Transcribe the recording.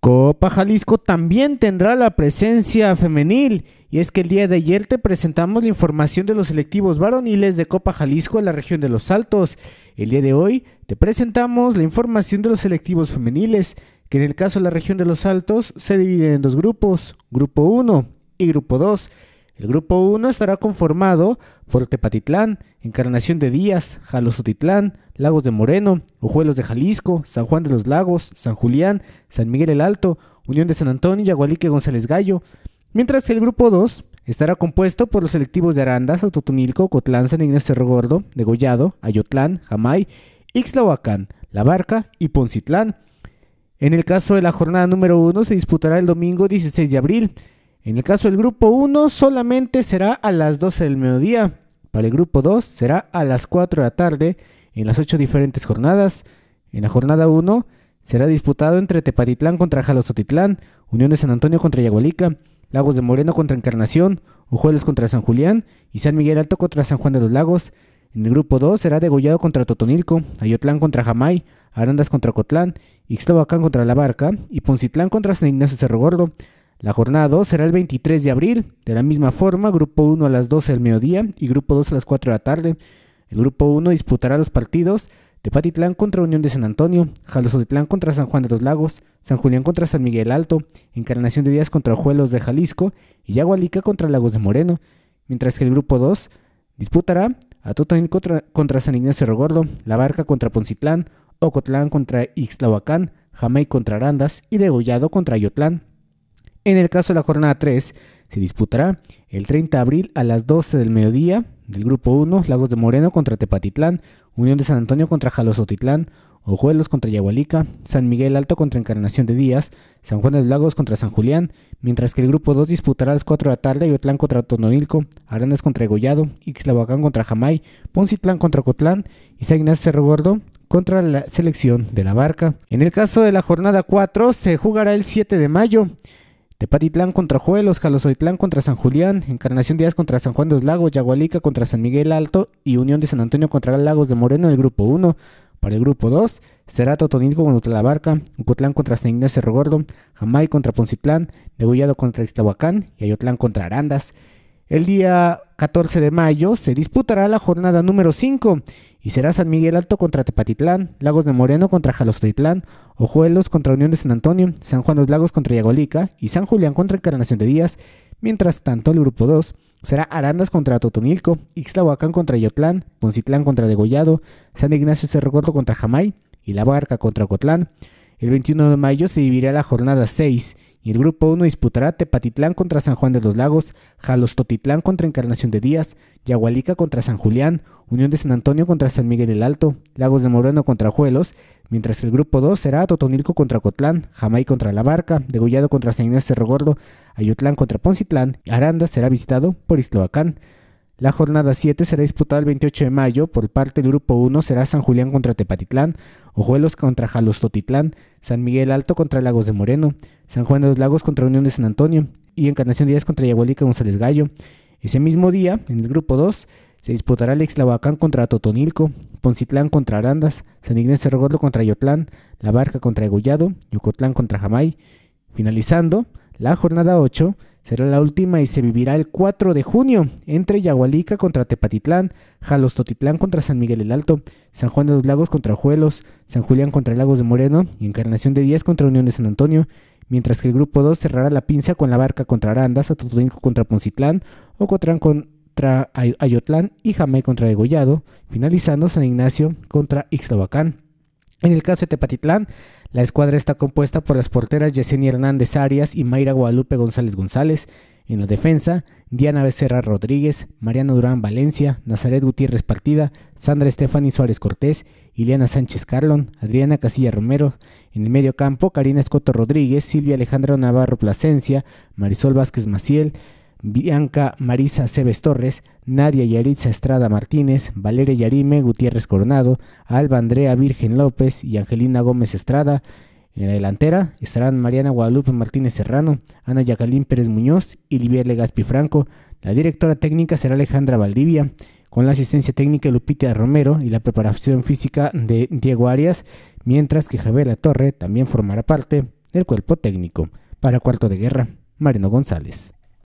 Copa Jalisco también tendrá la presencia femenil y es que el día de ayer te presentamos la información de los selectivos varoniles de Copa Jalisco en la región de Los Altos. El día de hoy te presentamos la información de los selectivos femeniles que en el caso de la región de Los Altos se dividen en dos grupos, grupo 1 y grupo 2. El grupo 1 estará conformado por Tepatitlán, Encarnación de Díaz, Jalosotitlán, Lagos de Moreno, Ojuelos de Jalisco, San Juan de los Lagos, San Julián, San Miguel el Alto, Unión de San Antonio y Agualique González Gallo, mientras que el grupo 2 estará compuesto por los selectivos de Arandas, Autotunilco, Cotlán, San Ignacio Cerro Gordo, Degollado, Ayotlán, Jamay, Ixlahuacán, La Barca y Poncitlán. En el caso de la jornada número 1 se disputará el domingo 16 de abril. En el caso del grupo 1 solamente será a las 12 del mediodía. Para el grupo 2 será a las 4 de la tarde en las 8 diferentes jornadas. En la jornada 1 será disputado entre Tepatitlán contra Jalosotitlán, Unión de San Antonio contra Yagualica, Lagos de Moreno contra Encarnación, Ojuelos contra San Julián y San Miguel Alto contra San Juan de los Lagos. En el grupo 2 será Degollado contra Totonilco, Ayotlán contra Jamay, Arandas contra Cotlán, Ixtabacán contra La Barca y Poncitlán contra San Ignacio Cerro Gordo. La jornada 2 será el 23 de abril, de la misma forma, grupo 1 a las 12 del mediodía y grupo 2 a las 4 de la tarde. El grupo 1 disputará los partidos Tepatitlán contra Unión de San Antonio, Jalosotitlán contra San Juan de los Lagos, San Julián contra San Miguel Alto, Encarnación de Díaz contra Ojuelos de Jalisco y Yagualica contra Lagos de Moreno, mientras que el grupo 2 disputará a contra, San Ignacio Rogordo, La Barca contra Poncitlán, Ocotlán contra Ixtlahuacán, Jamey contra Arandas y Degollado contra Ayotlán. En el caso de la jornada 3, se disputará el 30 de abril a las 12 del mediodía del Grupo 1, Lagos de Moreno contra Tepatitlán, Unión de San Antonio contra Jalosotitlán, Ojuelos contra Yagualica, San Miguel Alto contra Encarnación de Díaz, San Juan de Lagos contra San Julián, mientras que el grupo 2 disputará a las 4 de la tarde Yotlán contra Tononilco, Arenas contra Egollado, Ixlahuacán contra Jamay, Poncitlán contra Cotlán y San Ignacio Cerro Gordo contra la selección de la Barca. En el caso de la jornada 4 se jugará el 7 de mayo. Tepatitlán contra Juelos, Jalosoitlán contra San Julián, Encarnación Díaz contra San Juan de los Lagos, Yagualica contra San Miguel Alto y Unión de San Antonio contra Lagos de Moreno en el grupo 1. Para el grupo 2, será Totonilco contra Barca Ucotlán contra San Ignacio Rogordo, Jamay contra Poncitlán, negullado contra Ixtahuacán y Ayotlán contra Arandas. El día 14 de mayo se disputará la jornada número 5 y será San Miguel Alto contra Tepatitlán, Lagos de Moreno contra Jalostotitlán, Ojuelos contra Unión de San Antonio, San Juan los Lagos contra Yagolica y San Julián contra Encarnación de Díaz. Mientras tanto, el grupo 2 será Arandas contra Totonilco, Ixtahuacán contra Yotlán, Poncitlán contra Degollado, San Ignacio Cerro Corto contra Jamay y La Barca contra Cotlán. El 21 de mayo se vivirá la jornada 6 y el grupo 1 disputará Tepatitlán contra San Juan de los Lagos, Jalostotitlán contra Encarnación de Díaz, Yagualica contra San Julián, Unión de San Antonio contra San Miguel el Alto, Lagos de Moreno contra Juelos, mientras el grupo 2 será Totonilco contra Cotlán, Jamay contra La Barca, Degollado contra San Inés Cerro Gordo, Ayutlán contra Poncitlán, Aranda será visitado por Isloacán. La jornada 7 será disputada el 28 de mayo. Por parte del grupo 1 será San Julián contra Tepatitlán, Ojuelos contra Jalostotitlán, San Miguel Alto contra Lagos de Moreno, San Juan de los Lagos contra Unión de San Antonio y Encarnación de Díaz contra Yagualica González Gallo. Ese mismo día, en el grupo 2, se disputará el contra Totonilco, Poncitlán contra Arandas, San Ignacio Rogotlo contra Yotlán, La Barca contra Egullado... Yucotlán contra Jamay. Finalizando, la jornada 8 será la última y se vivirá el 4 de junio entre Yagualica contra Tepatitlán, Jalostotitlán contra San Miguel el Alto, San Juan de los Lagos contra Juelos, San Julián contra Lagos de Moreno y Encarnación de Díaz contra Unión de San Antonio mientras que el grupo 2 cerrará la pinza con la barca contra Arandas, Atotonilco contra Poncitlán, Ocotrán contra Ayotlán y Jamé contra Degollado, finalizando San Ignacio contra Ixtabacán. En el caso de Tepatitlán, la escuadra está compuesta por las porteras Yesenia Hernández Arias y Mayra Guadalupe González González. En la defensa, Diana Becerra Rodríguez, Mariano Durán Valencia, Nazaret Gutiérrez Partida, Sandra Estefani Suárez Cortés Ileana Sánchez Carlon, Adriana Casilla Romero, en el medio campo Karina Escoto Rodríguez, Silvia Alejandra Navarro Plasencia, Marisol Vázquez Maciel, Bianca Marisa Cebes Torres, Nadia Yaritza Estrada Martínez, Valeria Yarime Gutiérrez Coronado, Alba Andrea Virgen López y Angelina Gómez Estrada. En la delantera estarán Mariana Guadalupe Martínez Serrano, Ana Yacalín Pérez Muñoz y Livier Legaspi Franco. La directora técnica será Alejandra Valdivia con la asistencia técnica de Lupita Romero y la preparación física de Diego Arias, mientras que Javier La Torre también formará parte del cuerpo técnico. Para Cuarto de Guerra, Marino González.